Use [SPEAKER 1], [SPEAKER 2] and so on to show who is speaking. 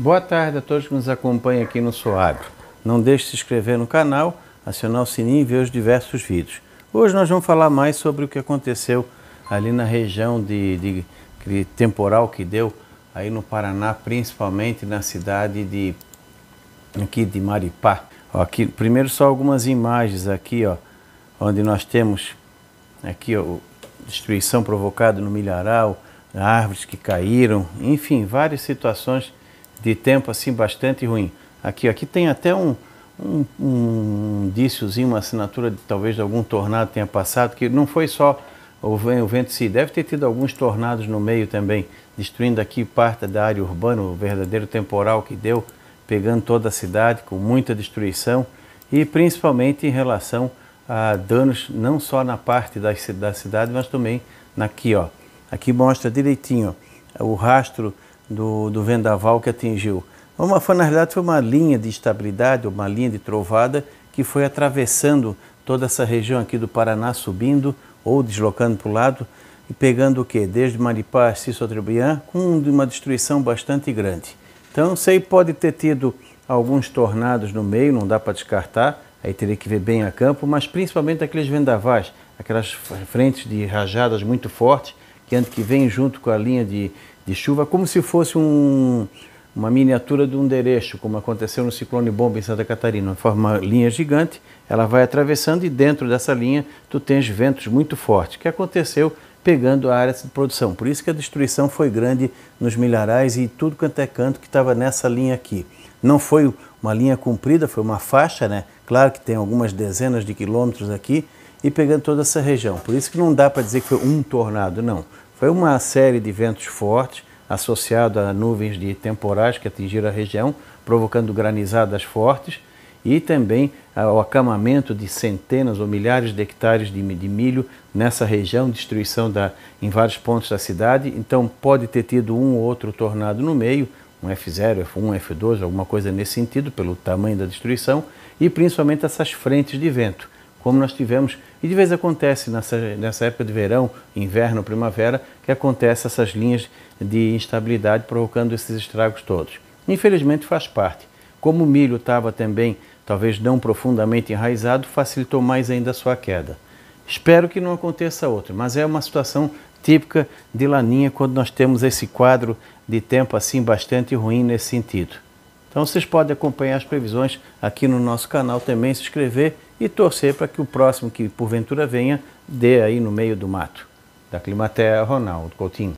[SPEAKER 1] Boa tarde a todos que nos acompanham aqui no Soab. Não deixe de se inscrever no canal, acionar o sininho e ver os diversos vídeos. Hoje nós vamos falar mais sobre o que aconteceu ali na região de, de, de temporal que deu aí no Paraná, principalmente na cidade de aqui de Maripá. Ó, aqui, primeiro só algumas imagens aqui, ó, onde nós temos aqui ó, destruição provocada no milharal, árvores que caíram, enfim, várias situações de tempo assim bastante ruim. Aqui, aqui tem até um, um, um indíciozinho, uma assinatura de, talvez de algum tornado tenha passado, que não foi só o, o vento se deve ter tido alguns tornados no meio também, destruindo aqui parte da área urbana, o verdadeiro temporal que deu, pegando toda a cidade com muita destruição e principalmente em relação a danos não só na parte da, da cidade, mas também aqui, ó. Aqui mostra direitinho ó, o rastro do, do vendaval que atingiu. Uma, foi, na realidade, foi uma linha de estabilidade, uma linha de trovada que foi atravessando toda essa região aqui do Paraná, subindo ou deslocando para o lado e pegando o quê? Desde Maripá a Cissotribiã, com uma destruição bastante grande. Então, sei pode ter tido alguns tornados no meio, não dá para descartar, aí teria que ver bem a campo, mas principalmente aqueles vendavais, aquelas frentes de rajadas muito fortes, que antes que vem, junto com a linha de, de chuva, como se fosse um, uma miniatura de um derecho, como aconteceu no ciclone bomba em Santa Catarina. Forma uma linha gigante, ela vai atravessando e dentro dessa linha tu tens ventos muito fortes, que aconteceu pegando a área de produção. Por isso que a destruição foi grande nos milharais e tudo quanto é canto que estava nessa linha aqui. Não foi uma linha comprida, foi uma faixa, né? Claro que tem algumas dezenas de quilômetros aqui e pegando toda essa região. Por isso que não dá para dizer que foi um tornado, não. Foi uma série de ventos fortes, associado a nuvens de temporais que atingiram a região, provocando granizadas fortes e também ao acamamento de centenas ou milhares de hectares de milho nessa região, destruição da, em vários pontos da cidade. Então pode ter tido um ou outro tornado no meio, um F0, F1, F2, alguma coisa nesse sentido, pelo tamanho da destruição, e principalmente essas frentes de vento como nós tivemos, e de vez acontece nessa, nessa época de verão, inverno, primavera, que acontece essas linhas de instabilidade provocando esses estragos todos. Infelizmente faz parte. Como o milho estava também, talvez não profundamente enraizado, facilitou mais ainda a sua queda. Espero que não aconteça outra, mas é uma situação típica de laninha quando nós temos esse quadro de tempo assim bastante ruim nesse sentido. Então vocês podem acompanhar as previsões aqui no nosso canal também, se inscrever e torcer para que o próximo que porventura venha dê aí no meio do mato. Da Climatea, Ronaldo Coutinho.